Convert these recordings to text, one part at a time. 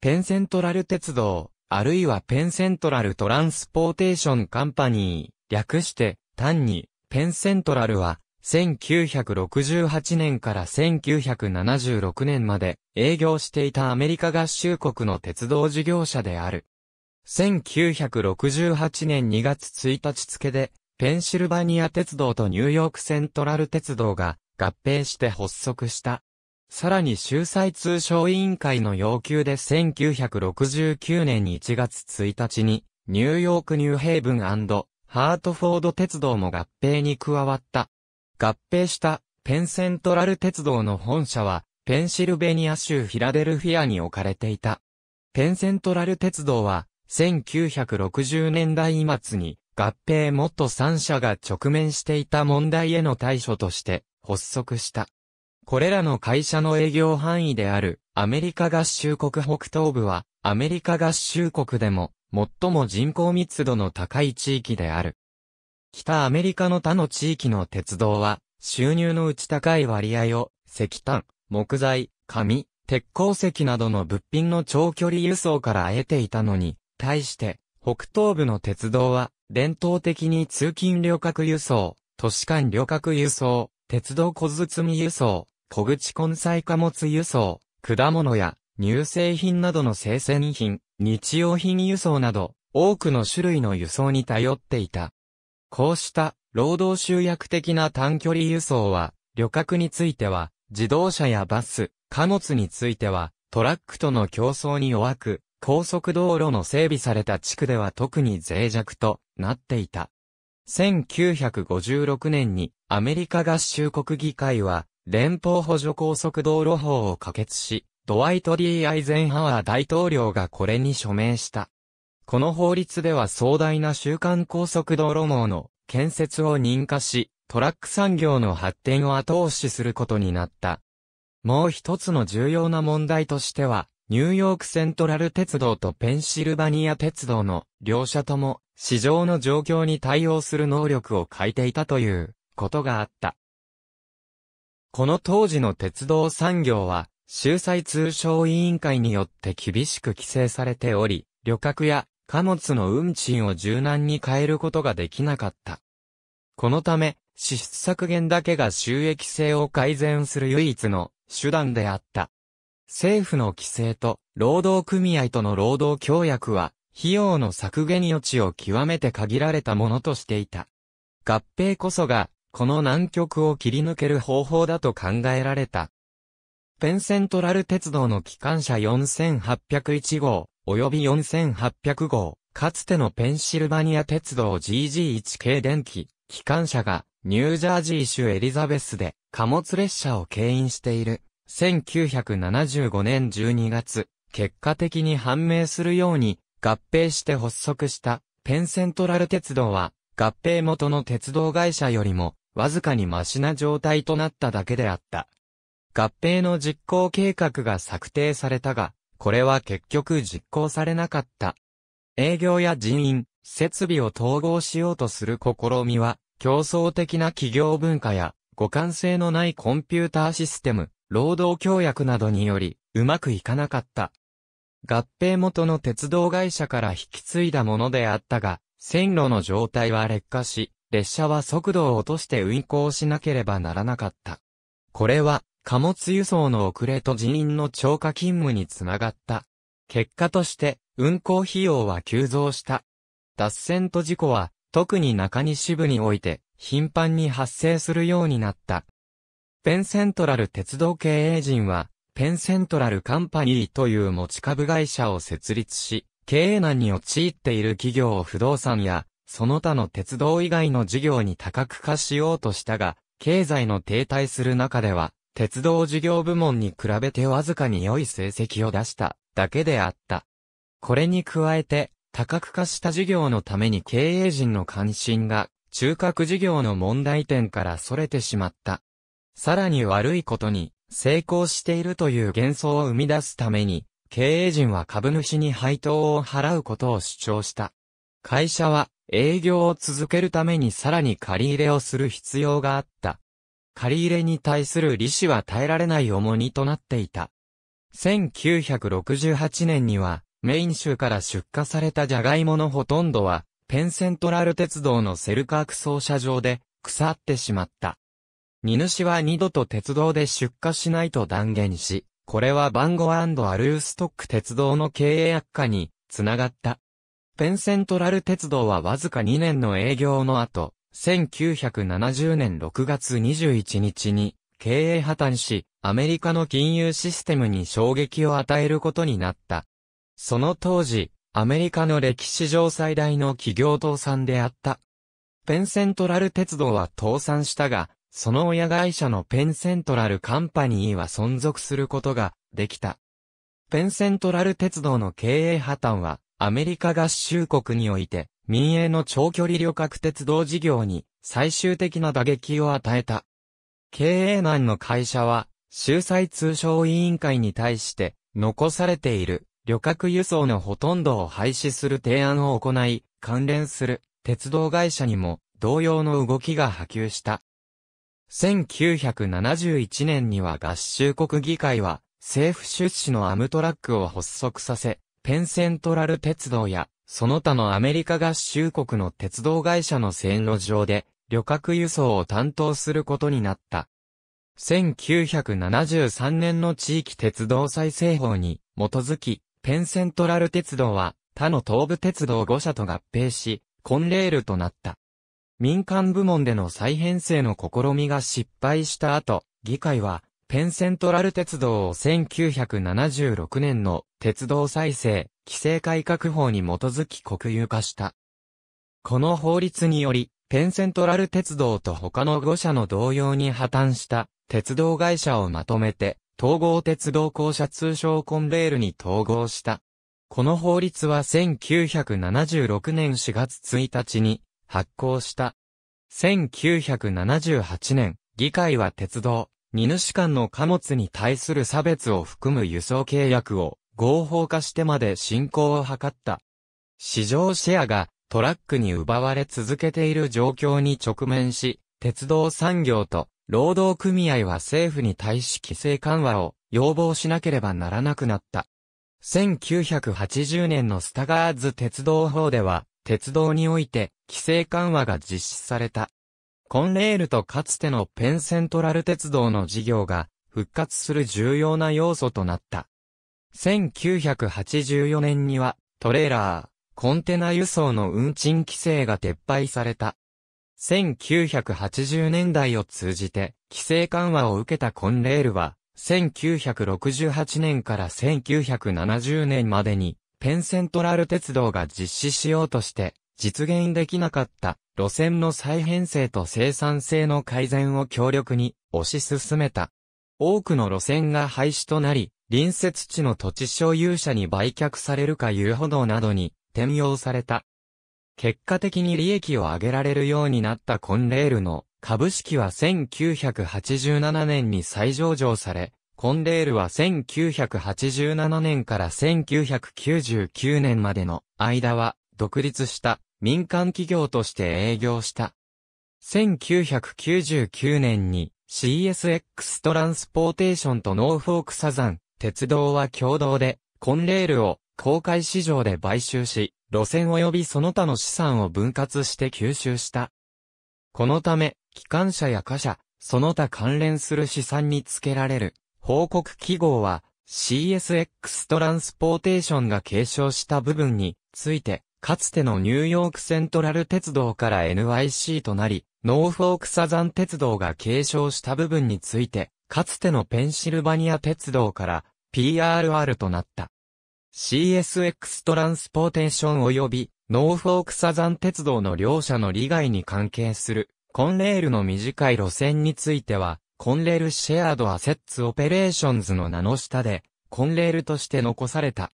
ペンセントラル鉄道、あるいはペンセントラルトランスポーテーションカンパニー、略して、単に、ペンセントラルは、1968年から1976年まで営業していたアメリカ合衆国の鉄道事業者である。1968年2月1日付で、ペンシルバニア鉄道とニューヨークセントラル鉄道が合併して発足した。さらに秀才通商委員会の要求で1969年1月1日に、ニューヨークニューヘイブンハートフォード鉄道も合併に加わった。合併したペンセントラル鉄道の本社は、ペンシルベニア州フィラデルフィアに置かれていた。ペンセントラル鉄道は、1960年代末に合併元3社が直面していた問題への対処として発足した。これらの会社の営業範囲であるアメリカ合衆国北東部はアメリカ合衆国でも最も人口密度の高い地域である。北アメリカの他の地域の鉄道は収入のうち高い割合を石炭、木材、紙、鉄鉱石などの物品の長距離輸送から得ていたのに、対して北東部の鉄道は伝統的に通勤旅客輸送、都市間旅客輸送、鉄道小包輸送、小口根菜貨物輸送、果物や乳製品などの生鮮品、日用品輸送など、多くの種類の輸送に頼っていた。こうした労働集約的な短距離輸送は、旅客については、自動車やバス、貨物については、トラックとの競争に弱く、高速道路の整備された地区では特に脆弱となっていた。1956年にアメリカ合衆国議会は連邦補助高速道路法を可決し、ドワイト・ D・ アイゼンハワー大統領がこれに署名した。この法律では壮大な週間高速道路網の建設を認可し、トラック産業の発展を後押しすることになった。もう一つの重要な問題としては、ニューヨークセントラル鉄道とペンシルバニア鉄道の両社とも市場の状況に対応する能力を欠いていたということがあった。この当時の鉄道産業は、秀才通商委員会によって厳しく規制されており、旅客や貨物の運賃を柔軟に変えることができなかった。このため、支出削減だけが収益性を改善する唯一の手段であった。政府の規制と労働組合との労働協約は、費用の削減余地を極めて限られたものとしていた。合併こそがこの南極を切り抜ける方法だと考えられた。ペンセントラル鉄道の機関車4801号、及び4800号、かつてのペンシルバニア鉄道 GG1 系電気、機関車が、ニュージャージー州エリザベスで、貨物列車を牽引している。1975年12月、結果的に判明するように、合併して発足した、ペンセントラル鉄道は、合併元の鉄道会社よりも、わずかにマシな状態となっただけであった。合併の実行計画が策定されたが、これは結局実行されなかった。営業や人員、設備を統合しようとする試みは、競争的な企業文化や、互換性のないコンピューターシステム、労働協約などにより、うまくいかなかった。合併元の鉄道会社から引き継いだものであったが、線路の状態は劣化し、列車は速度を落として運行しなければならなかった。これは、貨物輸送の遅れと人員の超過勤務につながった。結果として、運行費用は急増した。脱線と事故は、特に中西部において、頻繁に発生するようになった。ペンセントラル鉄道経営陣は、ペンセントラルカンパニーという持ち株会社を設立し、経営難に陥っている企業を不動産や、その他の鉄道以外の事業に多角化しようとしたが、経済の停滞する中では、鉄道事業部門に比べてわずかに良い成績を出しただけであった。これに加えて、多角化した事業のために経営陣の関心が、中核事業の問題点から逸れてしまった。さらに悪いことに、成功しているという幻想を生み出すために、経営陣は株主に配当を払うことを主張した。会社は営業を続けるためにさらに借り入れをする必要があった。借り入れに対する利子は耐えられない重荷となっていた。1968年には、メイン州から出荷されたジャガイモのほとんどは、ペンセントラル鉄道のセルカーク操車場で腐ってしまった。荷主は二度と鉄道で出荷しないと断言し、これはバンゴアルーストック鉄道の経営悪化につながった。ペンセントラル鉄道はわずか2年の営業の後、1970年6月21日に経営破綻し、アメリカの金融システムに衝撃を与えることになった。その当時、アメリカの歴史上最大の企業倒産であった。ペンセントラル鉄道は倒産したが、その親会社のペンセントラルカンパニーは存続することができた。ペンセントラル鉄道の経営破綻は、アメリカ合衆国において、民営の長距離旅客鉄道事業に最終的な打撃を与えた。経営難の会社は、州裁通商委員会に対して、残されている旅客輸送のほとんどを廃止する提案を行い、関連する鉄道会社にも同様の動きが波及した。1971年には合衆国議会は、政府出資のアムトラックを発足させ、ペンセントラル鉄道や、その他のアメリカ合衆国の鉄道会社の線路上で、旅客輸送を担当することになった。1973年の地域鉄道再生法に基づき、ペンセントラル鉄道は他の東部鉄道5社と合併し、コンレールとなった。民間部門での再編成の試みが失敗した後、議会は、ペンセントラル鉄道を1976年の鉄道再生、規制改革法に基づき国有化した。この法律により、ペンセントラル鉄道と他の5社の同様に破綻した鉄道会社をまとめて、統合鉄道公社通称コンレールに統合した。この法律は1976年4月1日に発行した。1978年、議会は鉄道、荷主間の貨物に対する差別を含む輸送契約を合法化してまで進行を図った。市場シェアがトラックに奪われ続けている状況に直面し、鉄道産業と労働組合は政府に対し規制緩和を要望しなければならなくなった。1980年のスタガーズ鉄道法では、鉄道において規制緩和が実施された。コンレールとかつてのペンセントラル鉄道の事業が復活する重要な要素となった。1984年にはトレーラー、コンテナ輸送の運賃規制が撤廃された。1980年代を通じて規制緩和を受けたコンレールは、1968年から1970年までにペンセントラル鉄道が実施しようとして実現できなかった路線の再編成と生産性の改善を強力に推し進めた。多くの路線が廃止となり、隣接地の土地所有者に売却されるか遊歩道などに転用された。結果的に利益を上げられるようになったコンレールの株式は1987年に再上場され、コンレールは1987年から1999年までの間は独立した。民間企業として営業した。1999年に CSX トランスポーテーションとノーフォークサザン、鉄道は共同で、コンレールを公開市場で買収し、路線及びその他の資産を分割して吸収した。このため、機関車や貨車、その他関連する資産に付けられる、報告記号は、CSX トランスポーテーションが継承した部分について、かつてのニューヨークセントラル鉄道から NYC となり、ノーフォークサザン鉄道が継承した部分について、かつてのペンシルバニア鉄道から PRR となった。CSX トランスポーテーション及びノーフォークサザン鉄道の両者の利害に関係するコンレールの短い路線については、コンレールシェアードアセッツオペレーションズの名の下で、コンレールとして残された。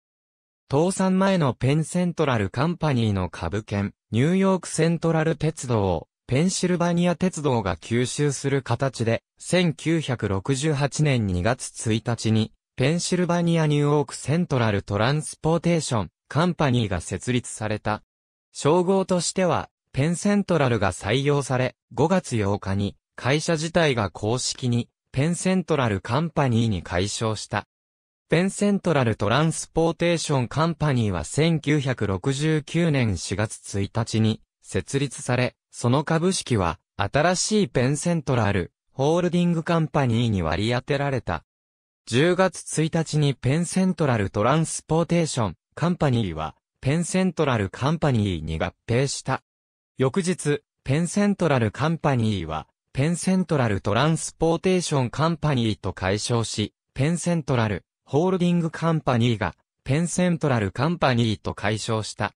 倒産前のペンセントラルカンパニーの株券、ニューヨークセントラル鉄道を、ペンシルバニア鉄道が吸収する形で、1968年2月1日に、ペンシルバニアニューヨークセントラルトランスポーテーション、カンパニーが設立された。称号としては、ペンセントラルが採用され、5月8日に、会社自体が公式に、ペンセントラルカンパニーに解消した。ペンセントラルトランスポーテーションカンパニーは1969年4月1日に設立され、その株式は新しいペンセントラルホールディングカンパニーに割り当てられた。10月1日にペンセントラルトランスポーテーションカンパニーはペンセントラルカンパニーに合併した。翌日、ペンセントラルカンパニーはペンセントラルトランスポーテーションカンパニーと解消し、ペンセントラルホールディングカンパニーが、ペンセントラルカンパニーと解消した。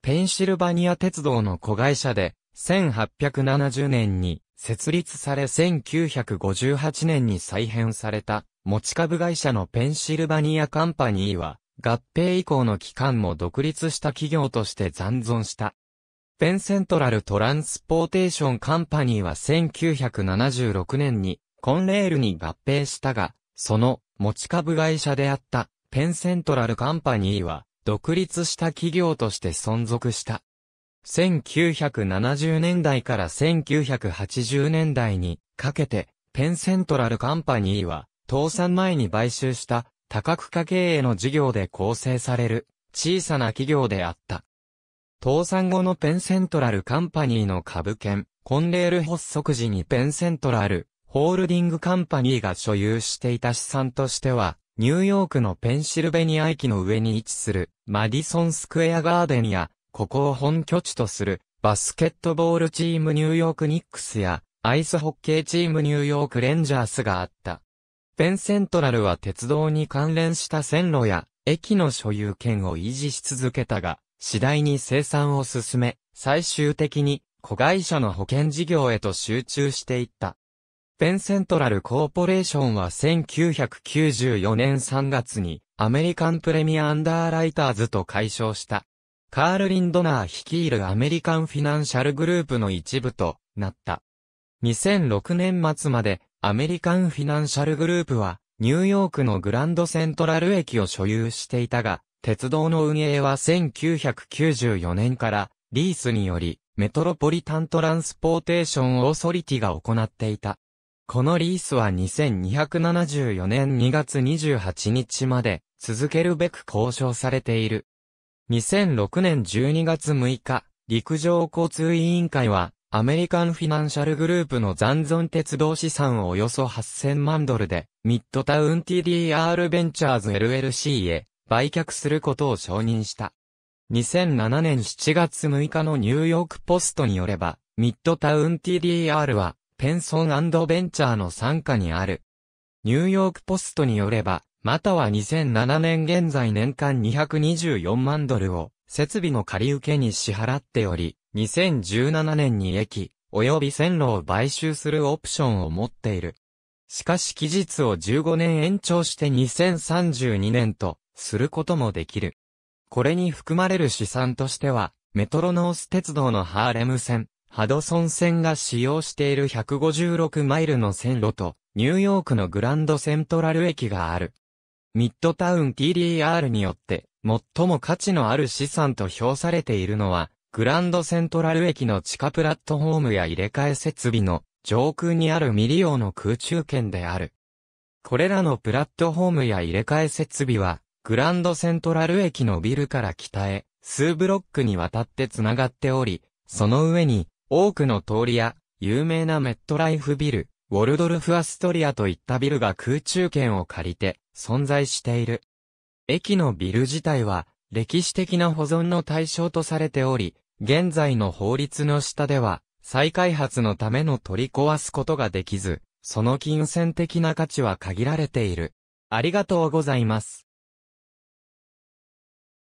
ペンシルバニア鉄道の子会社で、1870年に設立され1958年に再編された持ち株会社のペンシルバニアカンパニーは合併以降の期間も独立した企業として残存した。ペンセントラルトランスポーテーションカンパニーは1976年にコンレールに合併したが、その持ち株会社であったペンセントラルカンパニーは独立した企業として存続した。1970年代から1980年代にかけてペンセントラルカンパニーは倒産前に買収した多角化経営の事業で構成される小さな企業であった。倒産後のペンセントラルカンパニーの株券、コンレール発足時にペンセントラルホールディングカンパニーが所有していた資産としては、ニューヨークのペンシルベニア駅の上に位置するマディソンスクエアガーデンや、ここを本拠地とするバスケットボールチームニューヨークニックスや、アイスホッケーチームニューヨークレンジャースがあった。ペンセントラルは鉄道に関連した線路や駅の所有権を維持し続けたが、次第に生産を進め、最終的に子会社の保険事業へと集中していった。ペンセントラルコーポレーションは1994年3月にアメリカンプレミアアンダーライターズと解消した。カール・リンドナー率いるアメリカンフィナンシャルグループの一部となった。2006年末までアメリカンフィナンシャルグループはニューヨークのグランドセントラル駅を所有していたが、鉄道の運営は1994年からリースによりメトロポリタントランスポーテーションオーソリティが行っていた。このリースは2274年2月28日まで続けるべく交渉されている。2006年12月6日、陸上交通委員会は、アメリカンフィナンシャルグループの残存鉄道資産をおよそ8000万ドルで、ミッドタウン TDR ベンチャーズ LLC へ売却することを承認した。2007年7月6日のニューヨークポストによれば、ミッドタウン TDR は、ペンソンベンチャーの傘下にある。ニューヨークポストによれば、または2007年現在年間224万ドルを設備の借り受けに支払っており、2017年に駅、及び線路を買収するオプションを持っている。しかし期日を15年延長して2032年とすることもできる。これに含まれる資産としては、メトロノース鉄道のハーレム線、ハドソン線が使用している156マイルの線路と、ニューヨークのグランドセントラル駅がある。ミッドタウン TDR によって、最も価値のある資産と評されているのは、グランドセントラル駅の地下プラットフォームや入れ替え設備の上空にある未利用の空中圏である。これらのプラットフォームや入れ替え設備は、グランドセントラル駅のビルから北へ、数ブロックにわたってつながっており、その上に、多くの通りや、有名なメットライフビル、ウォルドルフ・アストリアといったビルが空中圏を借りて存在している。駅のビル自体は歴史的な保存の対象とされており、現在の法律の下では再開発のための取り壊すことができず、その金銭的な価値は限られている。ありがとうございます。